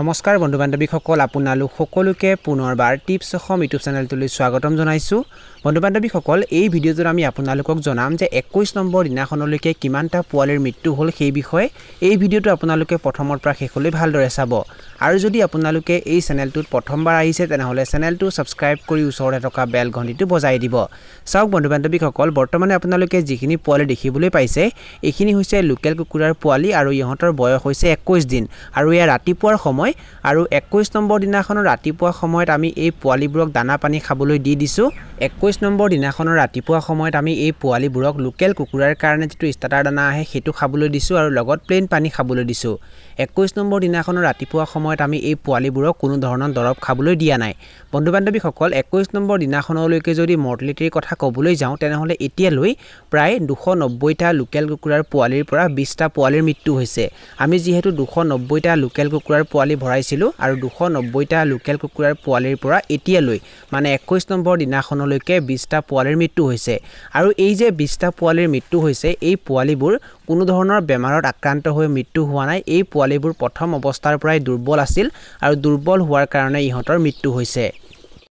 নমস্কাৰ বন্ধু বান্ধৱীসকল আপোনালোক সকলোকে পুনৰবাৰ টিপছ অসম ইউটিউব চেনেলটোলৈ স্বাগতম জনাইছোঁ বন্ধু বান্ধৱীসকল এই ভিডিঅ'টোত আমি আপোনালোকক জনাম যে একৈছ নম্বৰ দিনাখনলৈকে কিমানটা পোৱালিৰ মৃত্যু হ'ল সেই বিষয়ে এই ভিডিঅ'টো আপোনালোকে প্ৰথমৰ পৰা শেষলৈ ভালদৰে চাব আৰু যদি আপোনালোকে এই চেনেলটোত প্ৰথমবাৰ আহিছে তেনেহ'লে চেনেলটো ছাবস্ক্ৰাইব কৰি ওচৰতে থকা বেল ঘণ্টিটো বজাই দিব চাওক বন্ধু বান্ধৱীসকল বৰ্তমানে আপোনালোকে যিখিনি পোৱালি দেখিবলৈ পাইছে এইখিনি হৈছে লোকেল কুকুৰাৰ পোৱালি আৰু ইহঁতৰ বয়স হৈছে একৈছ দিন আৰু এয়া ৰাতিপুৱাৰ সময় আৰু একৈছ নম্বৰ দিনাখনৰ ৰাতিপুৱা সময়ত আমি এই পোৱালিবোৰক দানা পানী খাবলৈ দি দিছোঁ একৈছ নম্বৰ দিনাখনৰ ৰাতিপুৱা সময়ত আমি এই পোৱালিবোৰক লোকেল কুকুৰাৰ কাৰণে যিটো ষ্টাৰ্টাৰ দানা আহে সেইটো খাবলৈ দিছোঁ আৰু লগত প্লেইন পানী খাবলৈ দিছোঁ একৈছ নম্বৰ দিনাখনৰ ৰাতিপুৱা সময়ত সময়ত আমি এই পোৱালিবোৰক কোনো ধৰণৰ দৰৱ খাবলৈ দিয়া নাই বন্ধু বান্ধৱীসকল একৈছ নম্বৰ দিনাখনলৈকে যদি মৰ্টেলিটিৰ কথা ক'বলৈ যাওঁ তেনেহ'লে এতিয়ালৈ প্ৰায় দুশ নব্বৈটা লোকেল কুকুৰাৰ পোৱালিৰ পৰা বিছটা পোৱালিৰ মৃত্যু হৈছে আমি যিহেতু দুশ নব্বৈটা লোকেল কুকুৰাৰ পোৱালি ভৰাইছিলোঁ আৰু দুশ নব্বৈটা লোকেল কুকুৰাৰ পোৱালিৰ পৰা এতিয়ালৈ মানে একৈছ নম্বৰ দিনাখনলৈকে বিছটা পোৱালিৰ মৃত্যু হৈছে আৰু এই যে বিছটা পোৱালিৰ মৃত্যু হৈছে এই পোৱালিবোৰ কোনো ধৰণৰ বেমাৰত আক্ৰান্ত হৈ মৃত্যু হোৱা নাই এই পোৱালিবোৰ প্ৰথম অৱস্থাৰ পৰাই দুৰ্বল আছিল আৰু দুৰ্বল হোৱাৰ কাৰণে ইহঁতৰ মৃত্যু হৈছে